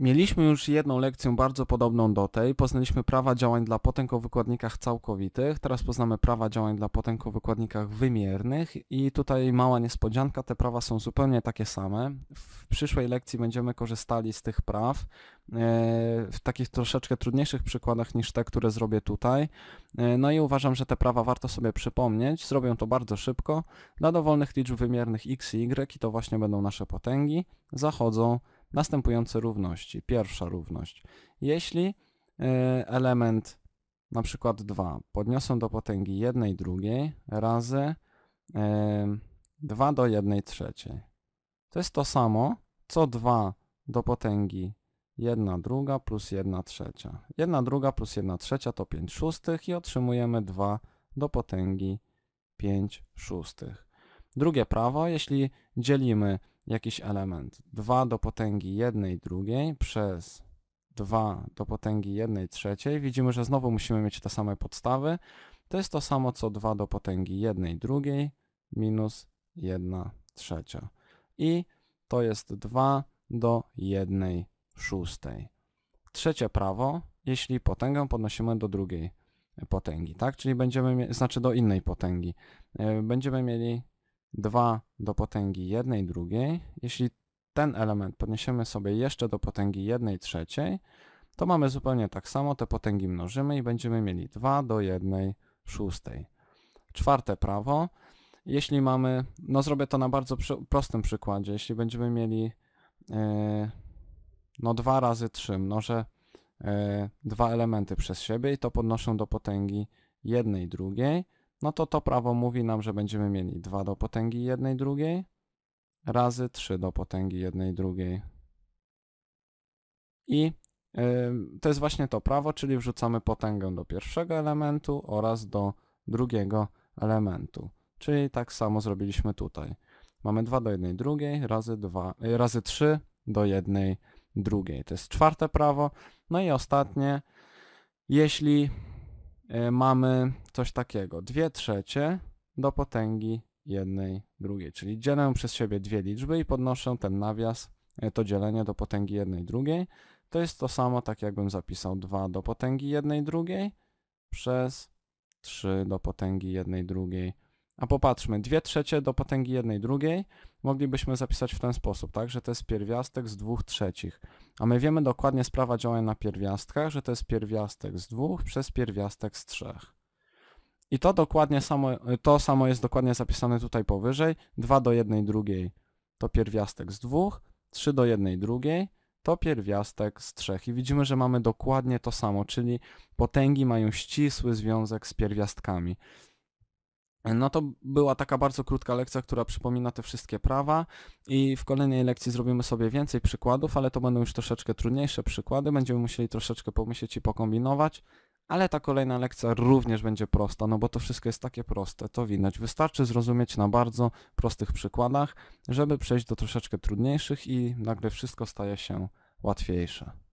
Mieliśmy już jedną lekcję bardzo podobną do tej. Poznaliśmy prawa działań dla potęg o wykładnikach całkowitych. Teraz poznamy prawa działań dla potęg o wykładnikach wymiernych. I tutaj mała niespodzianka, te prawa są zupełnie takie same. W przyszłej lekcji będziemy korzystali z tych praw e, w takich troszeczkę trudniejszych przykładach niż te, które zrobię tutaj. E, no i uważam, że te prawa warto sobie przypomnieć. Zrobię to bardzo szybko. Dla dowolnych liczb wymiernych x i y, i to właśnie będą nasze potęgi, zachodzą następujące równości. Pierwsza równość. Jeśli e, element na przykład 2 podniosą do potęgi jednej drugiej razy 2 e, do 1 trzeciej. To jest to samo, co 2 do potęgi 1 druga plus 1 trzecia. 1 druga plus 1 trzecia to 5 szóstych i otrzymujemy 2 do potęgi 5 szóstych. Drugie prawo, jeśli dzielimy jakiś element 2 do potęgi jednej drugiej przez 2 do potęgi jednej trzeciej, widzimy, że znowu musimy mieć te same podstawy. To jest to samo co 2 do potęgi jednej drugiej minus 1 trzecia. I to jest 2 do 1 szóstej. Trzecie prawo, jeśli potęgę podnosimy do drugiej potęgi, tak? Czyli będziemy, znaczy do innej potęgi. E, będziemy mieli 2 do potęgi 1 drugiej. Jeśli ten element podniesiemy sobie jeszcze do potęgi 1 trzeciej, to mamy zupełnie tak samo, te potęgi mnożymy i będziemy mieli 2 do 1 szóstej. Czwarte prawo. Jeśli mamy, no zrobię to na bardzo przy, prostym przykładzie, jeśli będziemy mieli yy, no 2 razy 3 mnożę yy, dwa elementy przez siebie i to podnoszę do potęgi 1 drugiej, no to to prawo mówi nam, że będziemy mieli 2 do potęgi jednej drugiej razy 3 do potęgi jednej drugiej. I to jest właśnie to prawo, czyli wrzucamy potęgę do pierwszego elementu oraz do drugiego elementu. Czyli tak samo zrobiliśmy tutaj. Mamy 2 do 1 drugiej razy, 2, e, razy 3 do 1 drugiej. To jest czwarte prawo. No i ostatnie, jeśli E, mamy coś takiego. 2 trzecie do potęgi jednej drugiej, czyli dzielę przez siebie dwie liczby i podnoszę ten nawias, e, to dzielenie do potęgi jednej drugiej. To jest to samo, tak jakbym zapisał 2 do potęgi jednej drugiej przez 3 do potęgi jednej drugiej a popatrzmy, dwie trzecie do potęgi jednej drugiej moglibyśmy zapisać w ten sposób, tak, że to jest pierwiastek z dwóch trzecich. A my wiemy dokładnie z prawa działania na pierwiastkach, że to jest pierwiastek z dwóch przez pierwiastek z trzech. I to dokładnie samo, to samo jest dokładnie zapisane tutaj powyżej. 2 do jednej drugiej to pierwiastek z dwóch, 3 do jednej drugiej to pierwiastek z trzech. I widzimy, że mamy dokładnie to samo, czyli potęgi mają ścisły związek z pierwiastkami. No to była taka bardzo krótka lekcja, która przypomina te wszystkie prawa i w kolejnej lekcji zrobimy sobie więcej przykładów, ale to będą już troszeczkę trudniejsze przykłady, będziemy musieli troszeczkę pomyśleć i pokombinować, ale ta kolejna lekcja również będzie prosta, no bo to wszystko jest takie proste, to widać. Wystarczy zrozumieć na bardzo prostych przykładach, żeby przejść do troszeczkę trudniejszych i nagle wszystko staje się łatwiejsze.